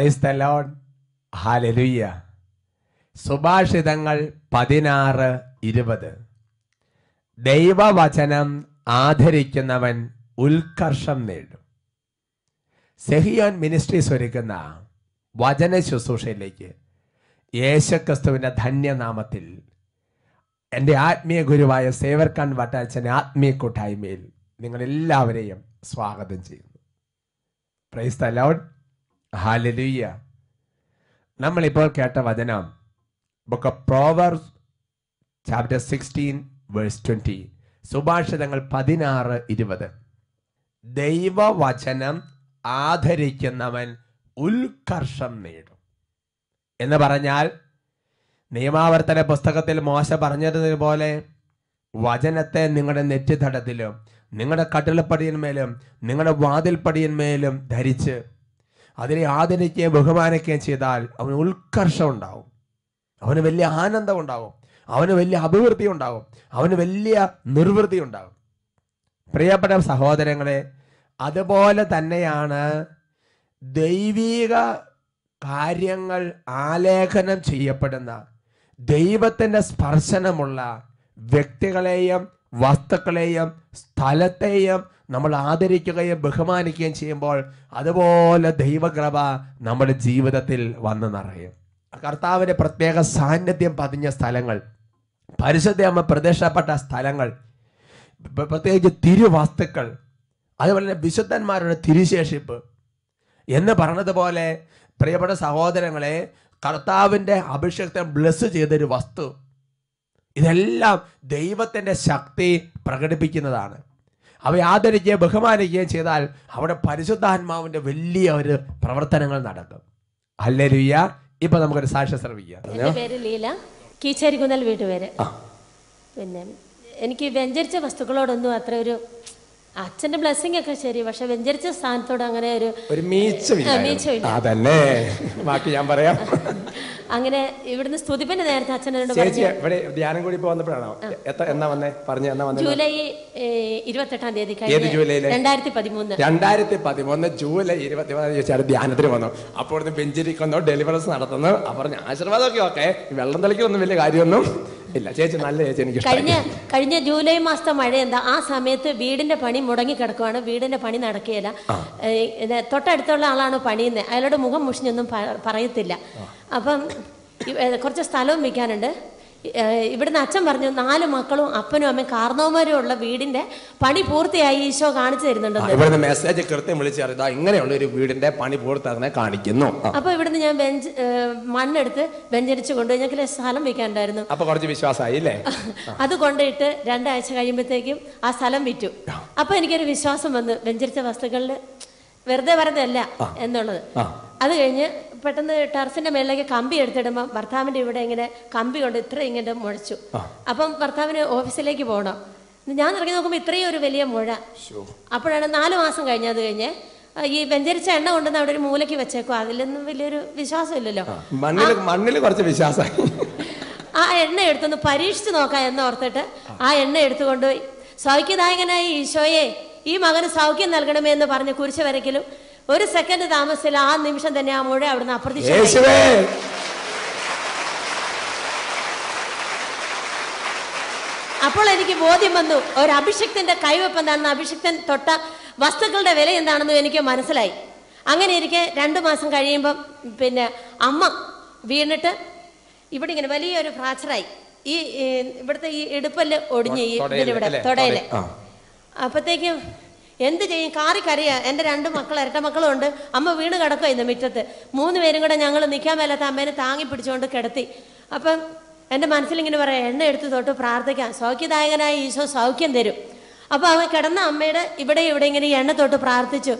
Praise the ഹാലലുയ്യ സുഭാഷിതങ്ങൾ പതിനാറ് ഇരുപത് ദൈവവചനം ആദരിക്കുന്നവൻ ഉത്കർഷം നേടും സെഹിയോൻ മിനിസ്ട്രീസ് ഒരുക്കുന്ന വചന ശുശ്രൂഷയിലേക്ക് യേശുക്രിസ്തുവിൻ്റെ ധന്യനാമത്തിൽ എൻ്റെ ആത്മീയ ഗുരുവായ സേവർക്കാൻ വട്ടാച്ചൻ്റെ ആത്മീയ കൂട്ടായ്മയിൽ നിങ്ങളെല്ലാവരെയും സ്വാഗതം ചെയ്യുന്നു പ്രൈസ് ദ ലോഡ് ഹാലലുയ്യ നമ്മളിപ്പോൾ കേട്ട വചനം book of Proverbs chapter sixteen verse twenty സുഭാഷിതങ്ങൾ പതിനാറ് ഇരുപത് ദൈവവചനം ആധരിക്കുന്നവൻ ഉത്കർഷം നേടും എന്ന് പറഞ്ഞാൽ നിയമാവർത്തന പുസ്തകത്തിൽ മോശ പറഞ്ഞതുപോലെ വചനത്തെ നിങ്ങളുടെ നെറ്റിത്തടത്തിലും നിങ്ങളുടെ കട്ടിളപ്പടിയന്മേലും നിങ്ങളുടെ വാതിൽപ്പടിയന്മേലും ധരിച്ച് അതിനെ ആദരിക്കുകയും ബഹുമാനിക്കുകയും ചെയ്താൽ അവന് ഉത്കർഷം ഉണ്ടാവും അവന് വലിയ ആനന്ദം ഉണ്ടാവും അവന് വലിയ അഭിവൃദ്ധി ഉണ്ടാകും അവന് വലിയ നിർവൃത്തി ഉണ്ടാകും പ്രിയപ്പെട്ട സഹോദരങ്ങളെ അതുപോലെ തന്നെയാണ് ദൈവീക കാര്യങ്ങൾ ആലേഖനം ചെയ്യപ്പെടുന്ന ദൈവത്തിൻ്റെ സ്പർശനമുള്ള വ്യക്തികളെയും വസ്തുക്കളെയും സ്ഥലത്തെയും നമ്മൾ ആദരിക്കുകയും ബഹുമാനിക്കുകയും ചെയ്യുമ്പോൾ അതുപോലെ ദൈവകൃപ നമ്മുടെ ജീവിതത്തിൽ വന്ന് നിറയും കർത്താവിൻ്റെ പ്രത്യേക സാന്നിധ്യം പതിഞ്ഞ സ്ഥലങ്ങൾ പരിശുദ്ധ അമ്മ സ്ഥലങ്ങൾ പ്രത്യേകിച്ച് തിരുവസ്തുക്കൾ അതുപോലെ തന്നെ വിശുദ്ധന്മാരുടെ തിരുശേഷിപ്പ് എന്ന് പറഞ്ഞതുപോലെ പ്രിയപ്പെട്ട സഹോദരങ്ങളെ കർത്താവിൻ്റെ അഭിഷേകത്തെ ബ്ലസ് ചെയ്തൊരു വസ്തു ഇതെല്ലാം ദൈവത്തിൻ്റെ ശക്തി പ്രകടിപ്പിക്കുന്നതാണ് അവയെ ആദരിക്കുകയും ബഹുമാനിക്കുകയും ചെയ്താൽ അവിടെ പരിശുദ്ധാത്മാവിന്റെ വലിയ ഒരു പ്രവർത്തനങ്ങൾ നടക്കും അല്ലേ ലുയ്യ ഇപ്പൊ നമുക്കൊരു സാക്ഷ്യം ശ്രമിക്കാം പേര് ലീല വീട്ടുപേര് പിന്നെ എനിക്ക് വ്യഞ്ചരിച്ച വസ്തുക്കളോടൊന്നും അത്ര ഒരു അച്ഛന്റെ ബ്ലെസ്സിംഗ് ഒക്കെ ശരി പക്ഷെ വെഞ്ചരിച്ച സ്ഥാനത്തോട് അങ്ങനെ ഒരു ഒരു മീച്ചമില്ല അതന്നെ ബാക്കി ഞാൻ പറയാം അങ്ങനെ ഇവിടുന്ന് സ്തുതിപ്പിന്റെ നേരത്തെ അച്ഛനോട് ചേച്ചി ഇവിടെ ധ്യാനം കൂടി വന്നപ്പോഴാണോ എത്ര വന്നേ പറഞ്ഞു എന്നാ വന്നേ ജൂലൈ ഇരുപത്തെട്ടാം തീയതി ഏത് ജൂലൈയിലെ രണ്ടായിരത്തി പതിമൂന്ന് രണ്ടായിരത്തി പതിമൂന്ന് ജൂലൈ ഇരുപത്തി ചേച്ചിയുടെ ധ്യാനത്തിന് വന്നു അപ്പോൾ ഇവിടുന്ന് വെഞ്ചരിക്കുന്നു ഡെലിവറൻസ് നടത്തുന്നു അവർ ഒക്കെ ഓക്കെ വെള്ളം തളിക്കൊന്നും വലിയ കാര്യമൊന്നും ഇല്ല ചേച്ചി നല്ല ചേച്ചി എനിക്ക് കഴിഞ്ഞ കഴിഞ്ഞ ജൂലൈ മാസത്തെ മഴ എന്താ ആ സമയത്ത് വീടിന്റെ പണി മുടങ്ങി കിടക്കുവാണ് വീടിന്റെ പണി നടക്കുകയില്ല തൊട്ടടുത്തുള്ള ആളാണ് പണിയുന്നത് അയാളുടെ മുഖം മുഷിഞ്ഞൊന്നും പറയത്തില്ല അപ്പം കുറച്ച് സ്ഥലവും വിൽക്കാനുണ്ട് ഇവിടുന്ന് അച്ഛൻ പറഞ്ഞു നാല് മക്കളും അപ്പനും അമ്മയും കാർന്നവന്മാരും ഉള്ള വീടിന്റെ പണി പൂർത്തിയായി ഈശോ കാണിച്ചു തരുന്നുണ്ട് ഇവിടുന്ന് മെസ്സേജ് കൃത്യം വിളിച്ചറിയതാ ഇങ്ങനെയുള്ള ഒരു വീടിന്റെ പണി പൂർത്തതിനെ കാണിക്കുന്നു അപ്പൊ ഇവിടുന്ന് ഞാൻ ബെഞ്ച് മണ്ണെടുത്ത് ബെഞ്ചടിച്ചു കൊണ്ടുപോയി ഞങ്ങൾക്ക് സ്ഥലം വെക്കാനുണ്ടായിരുന്നു അപ്പൊ കുറച്ച് വിശ്വാസമായി അത് കൊണ്ടിട്ട് രണ്ടാഴ്ച കഴിയുമ്പോഴത്തേക്കും ആ സ്ഥലം വിറ്റു അപ്പൊ എനിക്കൊരു വിശ്വാസം വന്നു ബെഞ്ചരിച്ച വസ്തുക്കളിൽ വെറുതെ പറഞ്ഞതല്ല എന്നുള്ളത് അത് കഴിഞ്ഞ് പെട്ടെന്ന് ടെറസിന്റെ മേളിലേക്ക് കമ്പി എടുത്തിടുമ്പോൾ ഭർത്താവിന്റെ ഇവിടെ ഇങ്ങനെ കമ്പി കൊണ്ട് ഇത്ര ഇങ്ങനെ മുഴച്ചു അപ്പം ഭർത്താവിന് ഓഫീസിലേക്ക് പോകണം ഞാൻ ഇറങ്ങി നോക്കുമ്പോൾ ഇത്രയും ഒരു വലിയ മുഴ അപ്പോഴാണ് നാല് മാസം അത് കഴിഞ്ഞ് ഈ വെഞ്ചരിച്ച എണ്ണ കൊണ്ടുവന്ന് അവിടെ ഒരു മൂലയ്ക്ക് വെച്ചേക്കും അതിലൊന്നും വലിയൊരു വിശ്വാസമില്ലല്ലോ മണ്ണിൽ മണ്ണിൽ കുറച്ച് വിശ്വാസം ആ എണ്ണ എടുത്തൊന്ന് പരീക്ഷിച്ചു നോക്കാം എന്ന് ഓർത്തിട്ട് ആ എണ്ണ എടുത്തുകൊണ്ട് സ്വാഭിക്കദായകനായ ഈശോയെ ഈ മകന് സൗഖ്യം നൽകണമേ എന്ന് പറഞ്ഞ് കുരിശ് വരയ്ക്കലും ഒരു സെക്കൻഡ് താമസിച്ചിൽ ആ നിമിഷം തന്നെ ആ മുഴ അവിടുന്ന് അപ്രത്യക്ഷ അപ്പോൾ എനിക്ക് ബോധ്യം വന്നു ഒരു അഭിഷിക്തന്റെ കൈവപ്പ് എന്താണെന്ന് അഭിഷിക്തൻ തൊട്ട വസ്തുക്കളുടെ വില എന്താണെന്ന് എനിക്ക് മനസ്സിലായി അങ്ങനെ ഇരിക്കെ രണ്ടു മാസം കഴിയുമ്പം പിന്നെ അമ്മ വീണിട്ട് ഇവിടെ ഇങ്ങനെ വലിയൊരു ഫ്രാക്ചറായി ഈ ഇവിടുത്തെ ഈ ഇടുപ്പല് ഒടിഞ്ഞ് ഈ ഇവിടെ തൊടയില് അപ്പോഴത്തേക്കും എന്ത് ചെയ്യും കാറി കരയാ എൻ്റെ രണ്ട് മക്കൾ ഇരട്ട മക്കളും ഉണ്ട് അമ്മ വീണ് കിടക്കുക ഇന്ന് മിറ്റത്ത് മൂന്ന് പേരും കൂടെ ഞങ്ങൾ നിൽക്കാൻ മേലാത്ത അമ്മേനെ താങ്ങി പിടിച്ചുകൊണ്ട് കിടത്തി അപ്പം എൻ്റെ മനസ്സിലിങ്ങനെ പറയാം എണ്ണ എടുത്ത് തൊട്ട് പ്രാർത്ഥിക്കാം സൗഖ്യദായകനായ ഈശോ സൗഖ്യം തരും അപ്പൊ അവൻ കിടന്ന അമ്മയുടെ ഇവിടെ ഇവിടെ ഇങ്ങനെ എണ്ണ തൊട്ട് പ്രാർത്ഥിച്ചു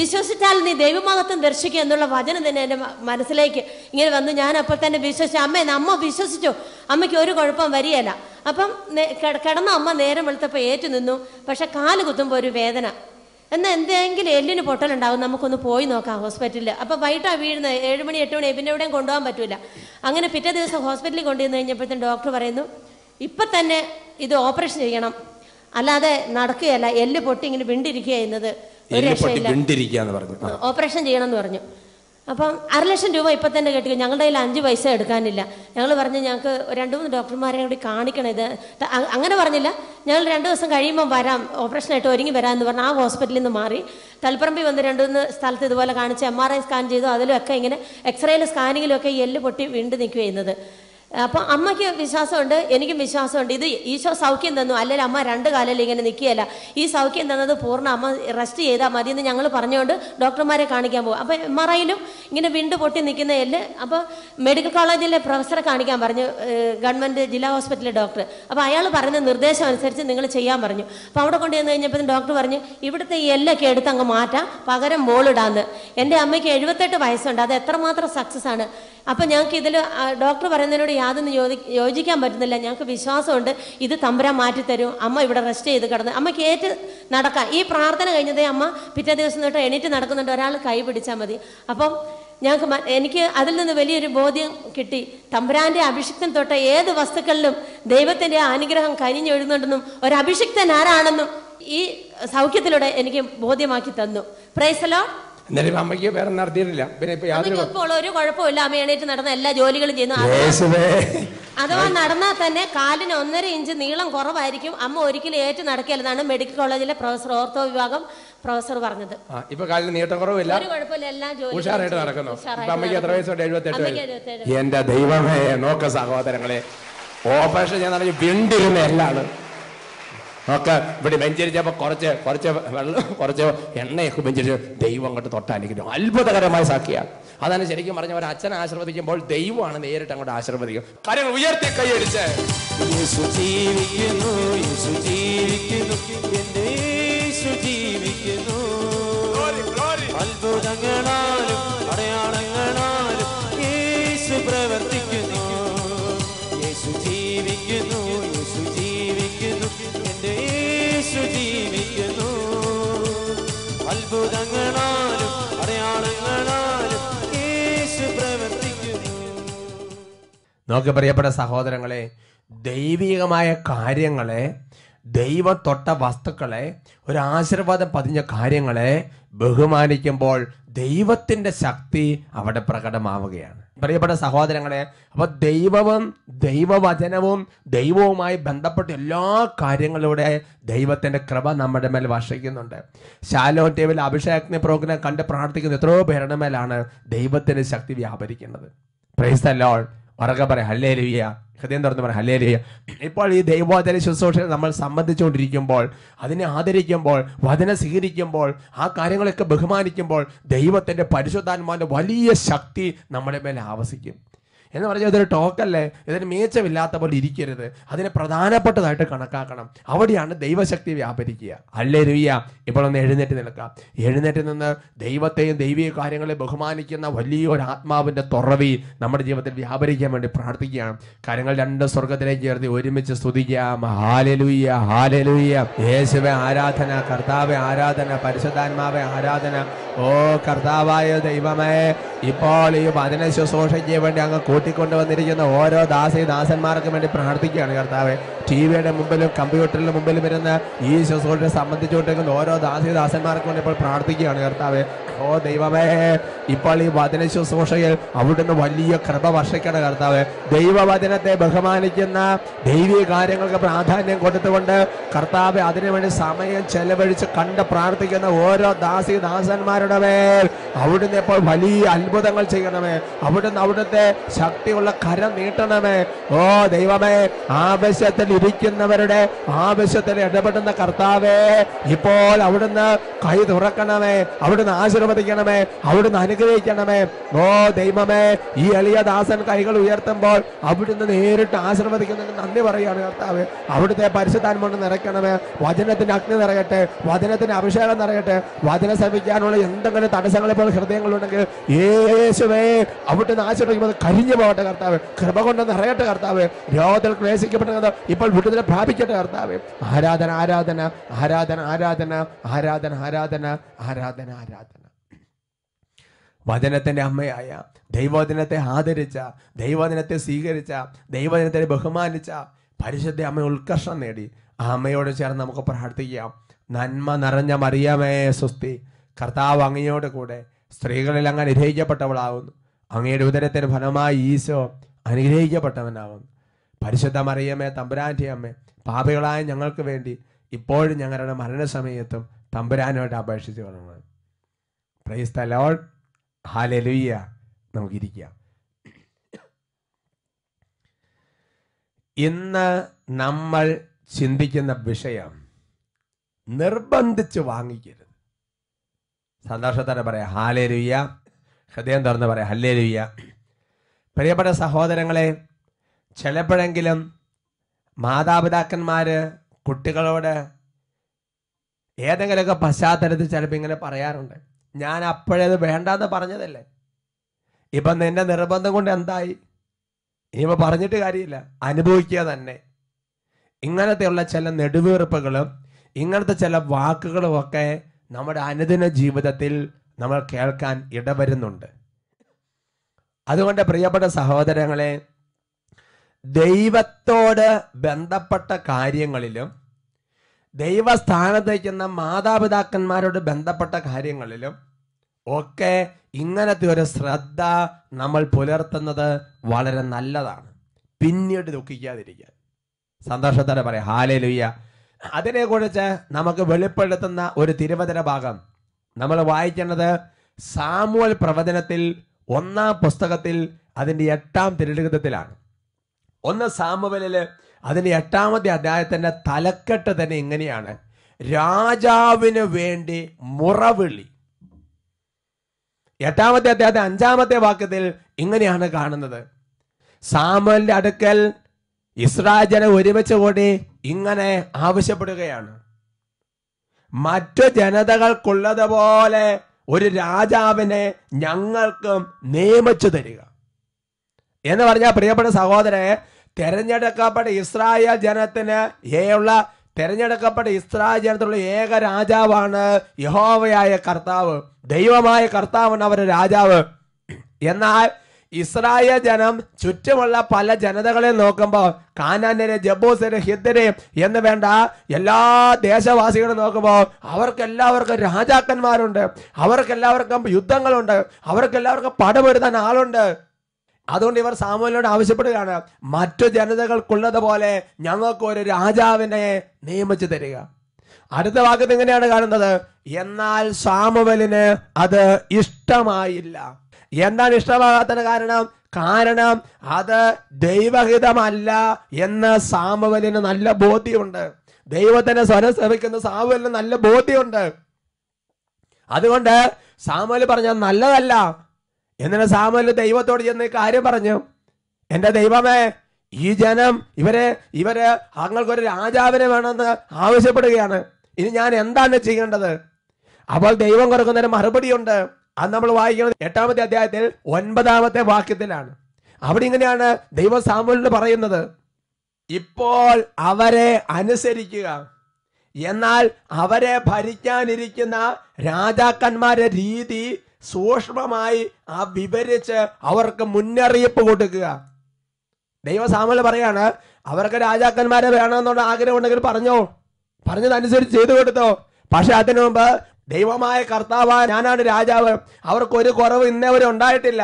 വിശ്വസിച്ചാൽ നീ ദൈവമഹത്വം ദർശിക്കുക എന്നുള്ള വചനം തന്നെ എൻ്റെ മനസ്സിലേക്ക് ഇങ്ങനെ വന്നു ഞാൻ അപ്പോൾ തന്നെ വിശ്വസിച്ചു അമ്മ അമ്മ വിശ്വസിച്ചു അമ്മയ്ക്ക് ഒരു കുഴപ്പം വരികയല്ല അപ്പം കിടന്ന അമ്മ നേരം വെളുത്തപ്പോൾ ഏറ്റു നിന്നു പക്ഷെ കാല് കുത്തുമ്പോൾ ഒരു വേദന എന്നാൽ എന്തെങ്കിലും എല്ലിന് പൊട്ടലുണ്ടാവും നമുക്കൊന്ന് പോയി നോക്കാം ഹോസ്പിറ്റലിൽ അപ്പോൾ വൈകിട്ടാണ് വീഴുന്നത് ഏഴ് മണി എട്ട് മണി പിന്നെ എവിടെയും കൊണ്ടുപോകാൻ പറ്റില്ല അങ്ങനെ പിറ്റേ ദിവസം ഹോസ്പിറ്റലിൽ കൊണ്ടുവന്ന് കഴിഞ്ഞപ്പോഴത്തേക്കും ഡോക്ടർ പറയുന്നു ഇപ്പം തന്നെ ഇത് ഓപ്പറേഷൻ ചെയ്യണം അല്ലാതെ നടക്കുകയല്ല എല്ല് പൊട്ടി ഇങ്ങനെ വിണ്ടിരിക്കുക എന്നത് ഓപ്പറേഷൻ ചെയ്യണം എന്ന് പറഞ്ഞു അപ്പം അര ലക്ഷം രൂപ ഇപ്പം തന്നെ കേട്ടിക്കും ഞങ്ങളുടെ കയ്യിൽ അഞ്ച് പൈസ എടുക്കാനില്ല ഞങ്ങൾ പറഞ്ഞു ഞങ്ങൾക്ക് രണ്ട് മൂന്ന് ഡോക്ടർമാരെ കൂടി കാണിക്കണം ഇത് അങ്ങനെ പറഞ്ഞില്ല ഞങ്ങൾ രണ്ട് ദിവസം കഴിയുമ്പോൾ വരാം ഓപ്പറേഷൻ ആയിട്ട് ഒരുങ്ങി വരാം എന്ന് പറഞ്ഞാൽ ആ ഹോസ്പിറ്റലിൽ നിന്ന് മാറി തലപ്പറമ്പിൽ വന്ന് രണ്ട് മൂന്ന് സ്ഥലത്ത് ഇതുപോലെ കാണിച്ച് എം ആർ ഐ സ്കാൻ ചെയ്തു ഒക്കെ ഇങ്ങനെ എക്സ്റേയിൽ സ്കാനിങ്ങിലൊക്കെ എല്ല് പൊട്ടി വീണ്ടും നിൽക്കുകയെന്നത് അപ്പൊ അമ്മയ്ക്ക് വിശ്വാസമുണ്ട് എനിക്കും വിശ്വാസമുണ്ട് ഇത് ഈശോ സൗഖ്യം തന്നു അല്ലെങ്കിൽ അമ്മ രണ്ട് കാലയിൽ ഇങ്ങനെ നിൽക്കുകയല്ല ഈ സൗഖ്യം തന്നത് പൂർണ്ണ അമ്മ റെസ്റ്റ് ചെയ്താൽ മതി എന്ന് ഞങ്ങൾ പറഞ്ഞുകൊണ്ട് ഡോക്ടർമാരെ കാണിക്കാൻ പോകും അപ്പോൾ മറയിലും ഇങ്ങനെ വിണ്ട് പൊട്ടി നിൽക്കുന്ന എല്ല് അപ്പോൾ മെഡിക്കൽ കോളേജിലെ പ്രൊഫസറെ കാണിക്കാൻ പറഞ്ഞു ഗവൺമെൻറ് ജില്ലാ ഹോസ്പിറ്റലിലെ ഡോക്ടർ അപ്പോൾ അയാൾ പറഞ്ഞ നിർദ്ദേശം അനുസരിച്ച് നിങ്ങൾ ചെയ്യാൻ പറഞ്ഞു അപ്പോൾ അവിടെ കൊണ്ടുവന്ന് കഴിഞ്ഞപ്പോൾ ഡോക്ടർ പറഞ്ഞു ഇവിടുത്തെ ഈ എല്ലൊക്കെ എടുത്ത് അങ്ങ് മാറ്റാം പകരം മോളിടാന്ന് എൻ്റെ അമ്മയ്ക്ക് എഴുപത്തെട്ട് വയസ്സുണ്ട് അത് എത്രമാത്രം സക്സസ് ആണ് അപ്പം ഞങ്ങൾക്ക് ഇതിൽ ഡോക്ടർ പറയുന്നതിനോട് യാതൊന്നും യോജി യോജിക്കാൻ പറ്റുന്നില്ല ഞങ്ങൾക്ക് വിശ്വാസമുണ്ട് ഇത് തമ്പുരാൻ മാറ്റിത്തരും അമ്മ ഇവിടെ റെസ്റ്റ് ചെയ്ത് കിടന്ന് അമ്മയ്ക്ക് ഏറ്റ് നടക്കാം ഈ പ്രാർത്ഥന കഴിഞ്ഞതേ അമ്മ പിറ്റേ ദിവസം തൊട്ട് എണീറ്റ് നടക്കുന്നുണ്ട് ഒരാൾ കൈ പിടിച്ചാൽ മതി അപ്പം ഞങ്ങൾക്ക് എനിക്ക് അതിൽ നിന്ന് വലിയൊരു ബോധ്യം കിട്ടി തമ്പുരാന്റെ അഭിഷിക്തൻ തൊട്ട ഏത് വസ്തുക്കളിലും ദൈവത്തിന്റെ അനുഗ്രഹം കനിഞ്ഞൊഴുന്നുണ്ടെന്നും ഒരു അഭിഷിക്തൻ ആരാണെന്നും ഈ സൗഖ്യത്തിലൂടെ എനിക്ക് ബോധ്യമാക്കി തന്നു പ്രൈസലോ എന്നാലും അമ്മയ്ക്ക് വേറെ നടത്തിയിട്ടില്ല പിന്നെ ഇപ്പൊ യാതൊരു ഒരു കുഴപ്പമില്ല അമ്മ എണീറ്റ് നടന്ന എല്ലാ ജോലികളും ചെയ്യുന്നു യേശുവേ അഥവാ നടന്നാൽ തന്നെ കാലിന് ഒന്നര ഇഞ്ച് നീളം കുറവായിരിക്കും അമ്മ ഒരിക്കലും ഏറ്റു നടക്കില്ലെന്നാണ് മെഡിക്കൽ കോളേജിലെ പ്രൊഫസർ ഓർത്തോ വിഭാഗം പ്രൊഫസർ പറഞ്ഞത് ഇപ്പൊ കാലിന് നീട്ടക്കുറവില്ല ഉഷാറായിട്ട് നടക്കുന്നു അമ്മയ്ക്ക് എത്ര വയസ്സുണ്ട് എഴുപത്തെട്ട് എന്റെ ദൈവമേ നോക്ക സഹോദരങ്ങളെ ഓപ്പറേഷൻ ഞാൻ വിണ്ടിരുന്ന എല്ലാണ് ഒക്കെ ഇവിടെ വെഞ്ചരിച്ചപ്പോൾ കുറച്ച് കുറച്ച് വെള്ളം കുറച്ച് എണ്ണയൊക്കെ വെഞ്ചരിച്ച് ദൈവം അങ്ങോട്ട് തൊട്ടാനിക്കുന്നു അത്ഭുതകരമായ സാക്ഷിയാണ് അതാണ് ശരിക്കും പറഞ്ഞ ഒരു അച്ഛനെ ആശീർവദിക്കുമ്പോൾ ദൈവമാണ് നേരിട്ട് അങ്ങോട്ട് ആശീർവദിക്കും കാര്യങ്ങൾ ഉയർത്തി കൈയടിച്ച് ജീവിക്കുന്നു ജീവിക്കുന്നു ജീവിക്കുന്നു അത്ഭുതങ്ങളാലും നോക്കി പ്രിയപ്പെട്ട സഹോദരങ്ങളെ ദൈവികമായ കാര്യങ്ങളെ ദൈവത്തൊട്ട വസ്തുക്കളെ ഒരു ആശീർവാദം പതിഞ്ഞ കാര്യങ്ങളെ ബഹുമാനിക്കുമ്പോൾ ദൈവത്തിൻ്റെ ശക്തി അവിടെ പ്രകടമാവുകയാണ് പ്രിയപ്പെട്ട സഹോദരങ്ങളെ അപ്പൊ ദൈവവും ദൈവവചനവും ദൈവവുമായി ബന്ധപ്പെട്ട എല്ലാ കാര്യങ്ങളിലൂടെ ദൈവത്തിന്റെ കൃപ നമ്മുടെ മേൽ വർഷിക്കുന്നുണ്ട് ശാലോ ടേബിൾ അഭിഷേകത്തിന് പ്രോഗ്രാം കണ്ട് പ്രാർത്ഥിക്കുന്ന എത്രയോ പേരുടെ മേലാണ് ദൈവത്തിന്റെ ശക്തി വ്യാപരിക്കുന്നത് പ്രൈസ് ദ ലോൾ പറക പറയാം ഹല്ലേ ലുയ്യ ഹൃദയം തുറന്ന് പറയാം ഹല്ലേ ലുയ്യ ഇപ്പോൾ ഈ ദൈവോദര ശുശ്രൂഷ നമ്മൾ സംബന്ധിച്ചുകൊണ്ടിരിക്കുമ്പോൾ അതിനെ ആദരിക്കുമ്പോൾ വചന സ്വീകരിക്കുമ്പോൾ ആ കാര്യങ്ങളൊക്കെ ബഹുമാനിക്കുമ്പോൾ ദൈവത്തിൻ്റെ പരിശുദ്ധാത്മാവിൻ്റെ വലിയ ശക്തി നമ്മുടെ മേലെ ആവസിക്കും എന്ന് പറഞ്ഞാൽ ഇതൊരു ടോക്കല്ലേ ഇതിന് മേച്ചമില്ലാത്ത പോലെ ഇരിക്കരുത് അതിനെ പ്രധാനപ്പെട്ടതായിട്ട് കണക്കാക്കണം അവിടെയാണ് ദൈവശക്തി വ്യാപരിക്കുക അല്ലേ രുയ്യ ഇപ്പോൾ ഒന്ന് എഴുന്നേറ്റ് നിൽക്കാം എഴുന്നേറ്റ് നിന്ന് ദൈവത്തെയും ദൈവീയ കാര്യങ്ങളെ ബഹുമാനിക്കുന്ന വലിയൊരു ആത്മാവിൻ്റെ തുറവി നമ്മുടെ ജീവിതത്തിൽ വ്യാപരിക്കാൻ വേണ്ടി പ്രാർത്ഥിക്കുകയാണ് കാര്യങ്ങൾ രണ്ട് സ്വർഗത്തിലേക്ക് ചേർത്ത് ഒരുമിച്ച് സ്തുതിക്കാം ഹാലലുയ്യ ഹാലലുയ്യ യേശുവെ ആരാധന കർത്താവെ ആരാധന പരിശുദ്ധാത്മാവെ ആരാധന ഓ കർത്താവായ ദൈവമേ ഇപ്പോൾ ഈ വചന ശുശ്രൂഷയ്ക്ക് വേണ്ടി അങ്ങ് കൂട്ടി വന്നിരിക്കുന്ന ഓരോ ദാസി ദാസന്മാർക്കും വേണ്ടി പ്രാർത്ഥിക്കുകയാണ് കർത്താവ് ടി വിയുടെ മുമ്പിലും കമ്പ്യൂട്ടറിന് മുമ്പിലും വരുന്ന ഈ ശുശ്രൂഷയെ സംബന്ധിച്ചുകൊണ്ടിരിക്കുന്ന ഓരോ ദാസി ദാസന്മാർക്കും വേണ്ടി ഇപ്പോൾ പ്രാർത്ഥിക്കുകയാണ് കർത്താവ് ഓ ദൈവമേ ഇപ്പോൾ ഈ വചന ശുശ്രൂഷയിൽ അവിടുന്ന് വലിയ കൃപ വർഷിക്കണ കർത്താവ് ദൈവവചനത്തെ ബഹുമാനിക്കുന്ന ദൈവിക കാര്യങ്ങൾക്ക് പ്രാധാന്യം കൊടുത്തുകൊണ്ട് കർത്താവ് അതിനുവേണ്ടി സമയം ചെലവഴിച്ച് കണ്ട് പ്രാർത്ഥിക്കുന്ന ഓരോ ദാസി ദാസന്മാരുടെ മേൽ അവിടുന്ന് ഇപ്പോൾ വലിയ അത്ഭുതങ്ങൾ ചെയ്യണമേ അവിടുന്ന് അവിടുത്തെ ശക്തിയുള്ള കരം നീട്ടണമേ ഓ ദൈവമേ ആവശ്യത്തിൽ ഇരിക്കുന്നവരുടെ ആവശ്യത്തിൽ ഇടപെടുന്ന കർത്താവേ ഇപ്പോൾ അവിടുന്ന് കൈ തുറക്കണമേ അവിടുന്ന് ആശീർവദിക്കണമേ അവിടുന്ന് അനുഗ്രഹിക്കണമേ ഓ ദൈവമേ ഈ എളിയ ദാസൻ കൈകൾ ഉയർത്തുമ്പോൾ അവിടുന്ന് നേരിട്ട് ആശീർവദിക്കുന്നതിന് നന്ദി പറയുകയാണ് കർത്താവ് അവിടുത്തെ പരിശുദ്ധാൻമോണ്ട് നിറയ്ക്കണമേ വചനത്തിന്റെ അഗ്നി നിറയട്ടെ വചനത്തിന്റെ അഭിഷേകം നിറയട്ടെ വചന ശ്രമിക്കാനുള്ള എന്തെങ്കിലും തടസ്സങ്ങൾ ഇപ്പോൾ ഹൃദയങ്ങളുണ്ടെങ്കിൽ യേശുവേ അവിടുന്ന് ആശീർവദിക്കുമ്പോൾ കരിഞ്ഞ സൗഖ്യമാവട്ടെ കർത്താവ് കൃപ കൊണ്ട് നിറയട്ടെ കർത്താവ് രോഗത്തിൽ ക്ലേശിക്കപ്പെട്ടത് ഇപ്പോൾ വിടുതല പ്രാപിക്കട്ടെ കർത്താവ് ആരാധന ആരാധന ആരാധന ആരാധന ആരാധന ആരാധന ആരാധന ആരാധന വചനത്തിൻ്റെ അമ്മയായ ദൈവദിനത്തെ ആദരിച്ച ദൈവദിനത്തെ സ്വീകരിച്ച ദൈവദിനത്തെ ബഹുമാനിച്ച പരിശുദ്ധ അമ്മ ഉത്കർഷം നേടി ആ അമ്മയോട് ചേർന്ന് നമുക്ക് പ്രാർത്ഥിക്കാം നന്മ നിറഞ്ഞ മറിയമേ സ്വസ്തി കർത്താവ് അങ്ങയോട് കൂടെ സ്ത്രീകളിൽ അങ്ങനെ നിരഹിക്കപ്പെട്ടവളാകുന്നു അങ്ങയുടെ ഉദരത്തിന് ഫലമായി ഈശോ അനുഗ്രഹിക്കപ്പെട്ടവനാവും പരിശുദ്ധ മറിയമ്മേ തമ്പുരാൻ്റെ അമ്മ പാപികളായ ഞങ്ങൾക്ക് വേണ്ടി ഇപ്പോഴും ഞങ്ങളുടെ മരണസമയത്തും തമ്പുരാനോട് അപേക്ഷിച്ച് വന്നത് പ്രൈസ് ദ ലോഡ് ഹാലലുയ്യ നമുക്കിരിക്കാം ഇന്ന് നമ്മൾ ചിന്തിക്കുന്ന വിഷയം നിർബന്ധിച്ച് വാങ്ങിക്കരുത് സന്തോഷത്തോടെ പറയാം ഹാലരുയ്യ ഹൃദയം തുറന്ന് പറയാം ഹല്ലേ ലുയ്യ പ്രിയപ്പെട്ട സഹോദരങ്ങളെ ചിലപ്പോഴെങ്കിലും മാതാപിതാക്കന്മാർ കുട്ടികളോട് ഏതെങ്കിലുമൊക്കെ പശ്ചാത്തലത്തിൽ ചിലപ്പോൾ ഇങ്ങനെ പറയാറുണ്ട് ഞാൻ അപ്പോഴത് വേണ്ടെന്ന് പറഞ്ഞതല്ലേ ഇപ്പം നിന്റെ നിർബന്ധം കൊണ്ട് എന്തായി ഇനിയിപ്പോൾ പറഞ്ഞിട്ട് കാര്യമില്ല അനുഭവിക്കുക തന്നെ ഇങ്ങനത്തെയുള്ള ചില നെടുവീർപ്പുകളും ഇങ്ങനത്തെ ചില വാക്കുകളും ഒക്കെ നമ്മുടെ അനുദിന ജീവിതത്തിൽ നമ്മൾ കേൾക്കാൻ ഇടവരുന്നുണ്ട് അതുകൊണ്ട് പ്രിയപ്പെട്ട സഹോദരങ്ങളെ ദൈവത്തോട് ബന്ധപ്പെട്ട കാര്യങ്ങളിലും ദൈവസ്ഥാനത്തേക്കുന്ന മാതാപിതാക്കന്മാരോട് ബന്ധപ്പെട്ട കാര്യങ്ങളിലും ഒക്കെ ഇങ്ങനത്തെ ഒരു ശ്രദ്ധ നമ്മൾ പുലർത്തുന്നത് വളരെ നല്ലതാണ് പിന്നീട് ദുഃഖിക്കാതിരിക്കാൻ സന്തോഷത്തോടെ പറയാം ഹാലേ ലുയ്യ അതിനെക്കുറിച്ച് നമുക്ക് വെളിപ്പെടുത്തുന്ന ഒരു തിരുവചന ഭാഗം നമ്മൾ വായിക്കേണ്ടത് സാമുവൽ പ്രവചനത്തിൽ ഒന്നാം പുസ്തകത്തിൽ അതിൻ്റെ എട്ടാം തിരുഗതത്തിലാണ് ഒന്ന് സാമുവലിൽ അതിൻ്റെ എട്ടാമത്തെ അധ്യായത്തിൻ്റെ തലക്കെട്ട് തന്നെ ഇങ്ങനെയാണ് രാജാവിന് വേണ്ടി മുറവിളി എട്ടാമത്തെ അദ്ദേഹത്തെ അഞ്ചാമത്തെ വാക്യത്തിൽ ഇങ്ങനെയാണ് കാണുന്നത് സാമുവലിന്റെ അടുക്കൽ ഇസ്രാജനെ ഒരുമിച്ച് കൂടി ഇങ്ങനെ ആവശ്യപ്പെടുകയാണ് മറ്റു ജനതകൾക്കുള്ളതുപോലെ ഒരു രാജാവിനെ ഞങ്ങൾക്കും നിയമിച്ചു തരിക എന്ന് പറഞ്ഞാൽ പ്രിയപ്പെട്ട സഹോദരൻ തെരഞ്ഞെടുക്കപ്പെട്ട ഇസ്രായേൽ ജനത്തിന് ഏയുള്ള തെരഞ്ഞെടുക്കപ്പെട്ട ഇസ്രായേൽ ജനത്തിലുള്ള ഏക രാജാവാണ് യഹോവയായ കർത്താവ് ദൈവമായ കർത്താവാണ് അവരുടെ രാജാവ് എന്നാൽ ഇസ്രായേൽ ജനം ചുറ്റുമുള്ള പല ജനതകളെ നോക്കുമ്പോൾ കാനാനരെ ജബൂസരെ ഹിദ്ദരെ എന്ന് വേണ്ട എല്ലാ ദേശവാസികളും നോക്കുമ്പോൾ അവർക്ക് എല്ലാവർക്കും രാജാക്കന്മാരുണ്ട് അവർക്ക് എല്ലാവർക്കും യുദ്ധങ്ങളുണ്ട് അവർക്ക് എല്ലാവർക്കും ആളുണ്ട് അതുകൊണ്ട് ഇവർ സാമൂലിനോട് ആവശ്യപ്പെടുകയാണ് മറ്റു ജനതകൾക്കുള്ളതുപോലെ ഞങ്ങൾക്ക് ഒരു രാജാവിനെ നിയമിച്ചു തരിക അടുത്ത വാക്യത്ത് എങ്ങനെയാണ് കാണുന്നത് എന്നാൽ സാമുവലിന് അത് ഇഷ്ടമായില്ല എന്താണ് ഇഷ്ടമാകാത്തതിന് കാരണം കാരണം അത് ദൈവഹിതമല്ല എന്ന് സാമുവലിന് നല്ല ബോധ്യമുണ്ട് ദൈവത്തിന്റെ സ്വരം ശ്രമിക്കുന്ന സാമുവലിന് നല്ല ബോധ്യമുണ്ട് അതുകൊണ്ട് സാമുവൽ പറഞ്ഞ നല്ലതല്ല എന്നിട്ട് സാമുവൽ ദൈവത്തോട് ചെന്ന് കാര്യം പറഞ്ഞു എന്റെ ദൈവമേ ഈ ജനം ഇവരെ ഇവര് അങ്ങൾക്കൊരു രാജാവിനെ വേണമെന്ന് ആവശ്യപ്പെടുകയാണ് ഇനി ഞാൻ എന്താണ് ചെയ്യേണ്ടത് അപ്പോൾ ദൈവം കൊടുക്കുന്നതിന് മറുപടിയുണ്ട് അത് നമ്മൾ വായിക്കുന്നത് എട്ടാമത്തെ അധ്യായത്തിൽ ഒൻപതാമത്തെ വാക്യത്തിലാണ് അവിടെ ഇങ്ങനെയാണ് ദൈവ സാമുലിന് പറയുന്നത് ഇപ്പോൾ അവരെ അനുസരിക്കുക എന്നാൽ അവരെ ഭരിക്കാനിരിക്കുന്ന രാജാക്കന്മാരെ രീതി സൂക്ഷ്മമായി ആ വിവരിച്ച് അവർക്ക് മുന്നറിയിപ്പ് കൊടുക്കുക ദൈവസാമല പറയാണ് അവർക്ക് രാജാക്കന്മാരെ വേണമെന്നുള്ള ആഗ്രഹം ഉണ്ടെങ്കിൽ പറഞ്ഞോ പറഞ്ഞതനുസരിച്ച് ചെയ്തു കൊടുത്തോ പക്ഷെ അതിനു മുമ്പ് ദൈവമായ കർത്താവായ ഞാനാണ് രാജാവ് അവർക്ക് ഒരു കുറവ് ഇന്നേവരെ ഉണ്ടായിട്ടില്ല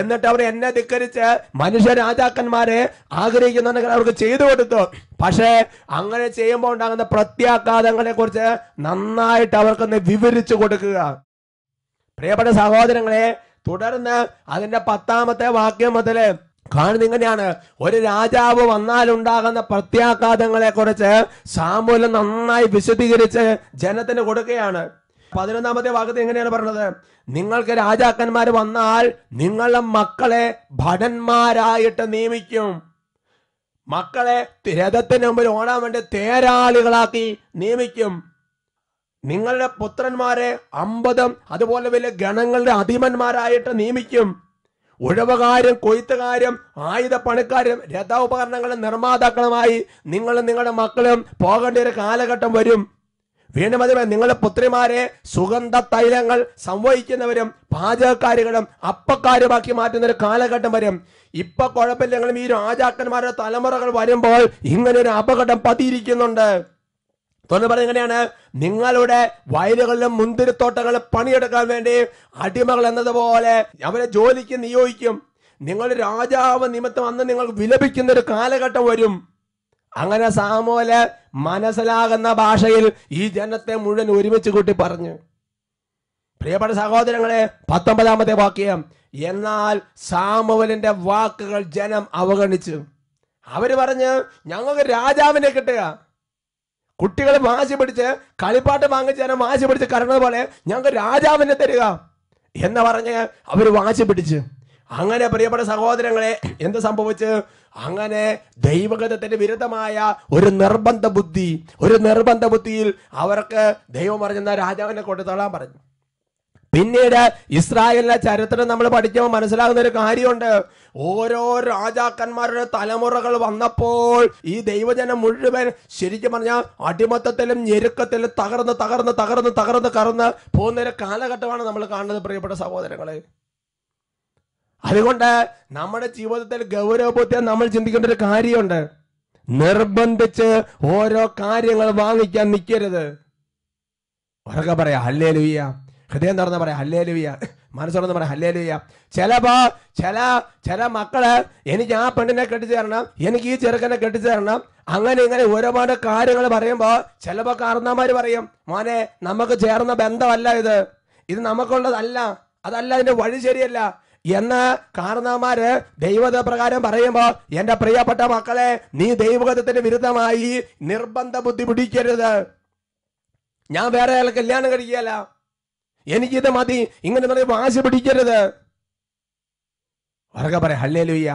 എന്നിട്ട് അവർ എന്നെ ധിക്കരിച്ച് മനുഷ്യ രാജാക്കന്മാരെ ആഗ്രഹിക്കുന്നവർക്ക് അവർക്ക് ചെയ്തു കൊടുത്തു പക്ഷേ അങ്ങനെ ചെയ്യുമ്പോൾ ഉണ്ടാകുന്ന പ്രത്യാഘാതങ്ങളെ കുറിച്ച് നന്നായിട്ട് അവർക്കൊന്ന് വിവരിച്ചു കൊടുക്കുക പ്രിയപ്പെട്ട സഹോദരങ്ങളെ തുടർന്ന് അതിന്റെ പത്താമത്തെ വാക്യം മുതല് കാണുന്ന ഇങ്ങനെയാണ് ഒരു രാജാവ് വന്നാലുണ്ടാകുന്ന പ്രത്യാഘാതങ്ങളെ കുറിച്ച് സാമൂലം നന്നായി വിശദീകരിച്ച് ജനത്തിന് കൊടുക്കുകയാണ് പതിനൊന്നാമത്തെ ഭാഗത്ത് എങ്ങനെയാണ് പറഞ്ഞത് നിങ്ങൾക്ക് രാജാക്കന്മാർ വന്നാൽ നിങ്ങളുടെ മക്കളെ ഭടന്മാരായിട്ട് നിയമിക്കും മക്കളെ രഥത്തിന് മുമ്പിൽ ഓടാൻ വേണ്ടി തേരാളികളാക്കി നിയമിക്കും നിങ്ങളുടെ പുത്രന്മാരെ അമ്പതും അതുപോലെ വലിയ ഗണങ്ങളുടെ അധിമന്മാരായിട്ട് നിയമിക്കും ഉഴവുകാരും കൊയ്ത്തുകാരും ആയുധ പണിക്കാരും രഥോപകരണങ്ങളുടെ നിർമ്മാതാക്കളുമായി നിങ്ങളും നിങ്ങളുടെ മക്കളും പോകേണ്ട ഒരു കാലഘട്ടം വരും വീണ്ടും അതുപോലെ നിങ്ങളുടെ പുത്രിമാരെ സുഗന്ധ തൈലങ്ങൾ സംവഹിക്കുന്നവരും പാചകക്കാരികളും അപ്പക്കാരുമാക്കി മാറ്റുന്ന ഒരു കാലഘട്ടം വരും ഇപ്പൊ കുഴപ്പമില്ലെങ്കിലും ഈ രാജാക്കന്മാരുടെ തലമുറകൾ വരുമ്പോൾ ഇങ്ങനെ ഒരു അപകടം പതിയിരിക്കുന്നുണ്ട് തുറന്നു പറഞ്ഞ എങ്ങനെയാണ് നിങ്ങളുടെ വയലുകളിലും മുന്തിരിത്തോട്ടങ്ങളും പണിയെടുക്കാൻ വേണ്ടി അടിമകൾ എന്നതുപോലെ അവരെ ജോലിക്ക് നിയോഗിക്കും നിങ്ങൾ രാജാവ് നിമിത്തം അന്ന് നിങ്ങൾ വിലപിക്കുന്ന ഒരു കാലഘട്ടം വരും അങ്ങനെ സാമൂല മനസ്സിലാകുന്ന ഭാഷയിൽ ഈ ജനത്തെ മുഴുവൻ ഒരുമിച്ച് കൂട്ടി പറഞ്ഞു പ്രിയപ്പെട്ട സഹോദരങ്ങളെ പത്തൊമ്പതാമത്തെ വാക്യം എന്നാൽ സാമുവലിന്റെ വാക്കുകൾ ജനം അവഗണിച്ചു അവര് പറഞ്ഞ് ഞങ്ങൾക്ക് രാജാവിനെ കിട്ടുക കുട്ടികൾ വാശി പിടിച്ച് കളിപ്പാട്ട് വാങ്ങിച്ച് ജനം വാശി പിടിച്ച് കരണത് പോലെ ഞങ്ങൾക്ക് രാജാവിനെ തരിക എന്ന് പറഞ്ഞ് അവർ വാശി പിടിച്ച് അങ്ങനെ പ്രിയപ്പെട്ട സഹോദരങ്ങളെ എന്ത് സംഭവിച്ച് അങ്ങനെ ദൈവഗതത്തിന് വിരുദ്ധമായ ഒരു നിർബന്ധ ബുദ്ധി ഒരു നിർബന്ധ ബുദ്ധിയിൽ അവർക്ക് ദൈവം പറഞ്ഞെന്ന രാജാവിനെ കൊണ്ട് തള്ളാൻ പറഞ്ഞു പിന്നീട് ഇസ്രായേലിന്റെ ചരിത്രം നമ്മൾ പഠിക്കുമ്പോൾ മനസ്സിലാകുന്ന ഒരു കാര്യമുണ്ട് ഓരോ രാജാക്കന്മാരുടെ തലമുറകൾ വന്നപ്പോൾ ഈ ദൈവജനം മുഴുവൻ ശരിക്കും പറഞ്ഞാൽ അടിമത്തത്തിലും ഞെരുക്കത്തിലും തകർന്ന് തകർന്ന് തകർന്ന് തകർന്ന് കറന്ന് പോകുന്ന ഒരു കാലഘട്ടമാണ് നമ്മൾ കാണുന്നത് പ്രിയപ്പെട്ട സഹോദരങ്ങളെ അതുകൊണ്ട് നമ്മുടെ ജീവിതത്തിൽ ഗൗരവബോധ്യ നമ്മൾ ചിന്തിക്കേണ്ട ഒരു കാര്യമുണ്ട് നിർബന്ധിച്ച് ഓരോ കാര്യങ്ങൾ വാങ്ങിക്കാൻ നിൽക്കരുത് ഉറക്കെ പറയാ ഹല്ലേ ലുയ്യ ഹൃദയം തുറന്ന് പറയാ ഹല്ലേ ലുയ്യ മനസ്സുറന്ന് പറയാം ഹല്ലേ ലുയ്യ ചിലപ്പോ ചില ചില മക്കള് എനിക്ക് ആ പെണ്ണിനെ കെട്ടിച്ചു തരണം എനിക്ക് ഈ ചെറുക്കനെ കെട്ടിച്ചു തരണം അങ്ങനെ ഇങ്ങനെ ഒരുപാട് കാര്യങ്ങൾ പറയുമ്പോൾ ചിലപ്പോ കാർന്നാമാര് പറയും മോനെ നമുക്ക് ചേർന്ന ബന്ധമല്ല ഇത് ഇത് നമുക്കുള്ളതല്ല അതല്ല അതിന്റെ വഴി ശരിയല്ല എന്ന് കാരണവന്മാര് ദൈവത പ്രകാരം പറയുമ്പോൾ എൻ്റെ പ്രിയപ്പെട്ട മക്കളെ നീ ദൈവഗതത്തിന് വിരുദ്ധമായി നിർബന്ധ ബുദ്ധി പിടിക്കരുത് ഞാൻ വേറെ അയാൾ കല്യാണം കഴിക്കുകയല്ല എനിക്കിത് മതി ഇങ്ങനെ പറയും വാശി പിടിക്കരുത് ഉറക്കെ പറയാം ഹല്ലേ ലൂയ്യ